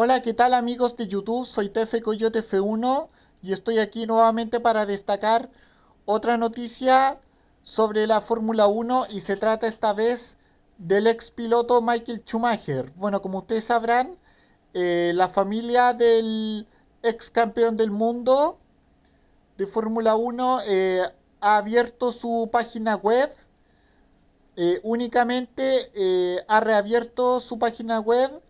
Hola, ¿qué tal amigos de YouTube? Soy Tefe Coyote F1 y estoy aquí nuevamente para destacar otra noticia sobre la Fórmula 1 y se trata esta vez del ex piloto Michael Schumacher. Bueno, como ustedes sabrán, eh, la familia del ex campeón del mundo de Fórmula 1 eh, ha abierto su página web. Eh, únicamente ha reabierto su página web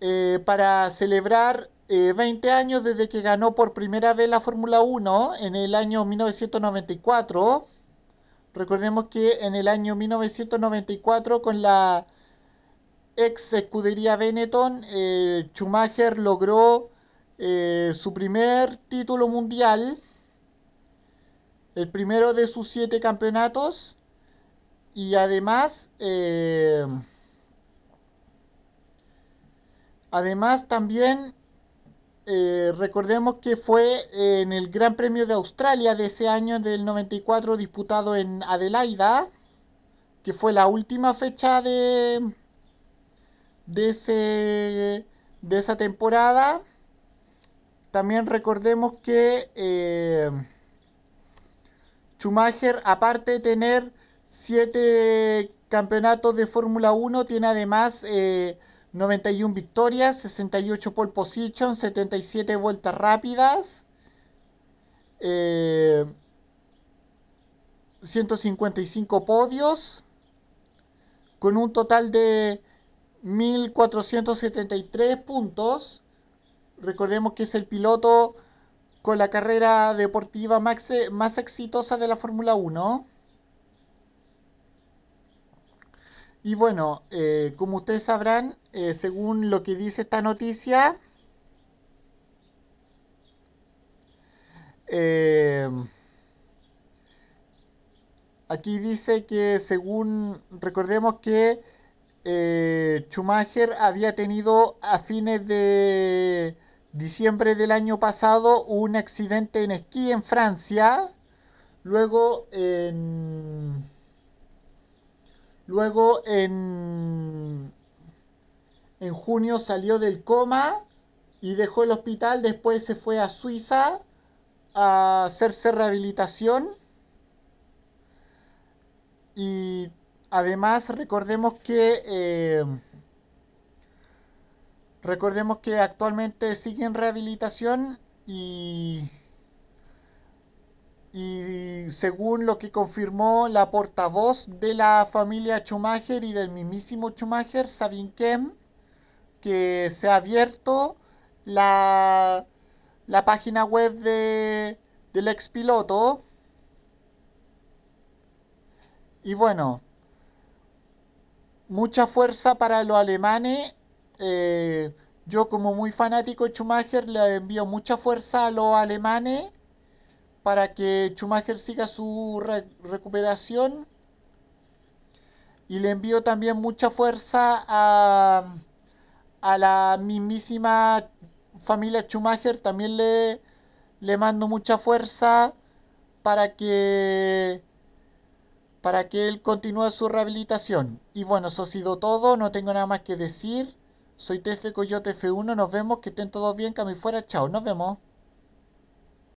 eh, para celebrar 20 eh, años desde que ganó por primera vez la Fórmula 1 en el año 1994. Recordemos que en el año 1994 con la ex escudería Benetton, eh, Schumacher logró su primer título mundial, el primero de sus siete campeonatos, y además Además, también eh, recordemos que fue en el Gran Premio de Australia de ese año del 94 disputado en Adelaida, que fue la última fecha de, de, ese, de esa temporada. También recordemos que eh, Schumacher, aparte de tener siete campeonatos de Fórmula 1, tiene además eh, 91 victorias, 68 pole position, 77 vueltas rápidas, 155 eh, podios, con un total de 1473 puntos. Recordemos que es el piloto con la carrera deportiva más eh, exitosa de la Fórmula 1. Y bueno, eh, como ustedes sabrán, eh, según lo que dice esta noticia, eh, aquí dice que según, recordemos que Schumacher había tenido a fines de diciembre del año pasado un accidente en esquí en Francia, luego en Luego en, en junio salió del coma y dejó el hospital. Después se fue a Suiza a hacerse rehabilitación. Y además recordemos que eh, recordemos que actualmente sigue en rehabilitación y y según lo que confirmó la portavoz de la familia Schumacher y del mismísimo Schumacher, Sabin Kem, que se ha abierto la, página web de, del ex piloto. Y bueno, mucha fuerza para los alemanes. Eh, yo como muy fanático de Schumacher le envío mucha fuerza a los alemanes para que Schumacher siga su recuperación. Y le envío también mucha fuerza a, a la mismísima familia Schumacher. También le, le mando mucha fuerza para que para que él continúe su rehabilitación. Y bueno, eso ha sido todo, no tengo nada más que decir. Soy TF Coyote F1, nos vemos, que estén todos bien, cami fuera, chao, nos vemos.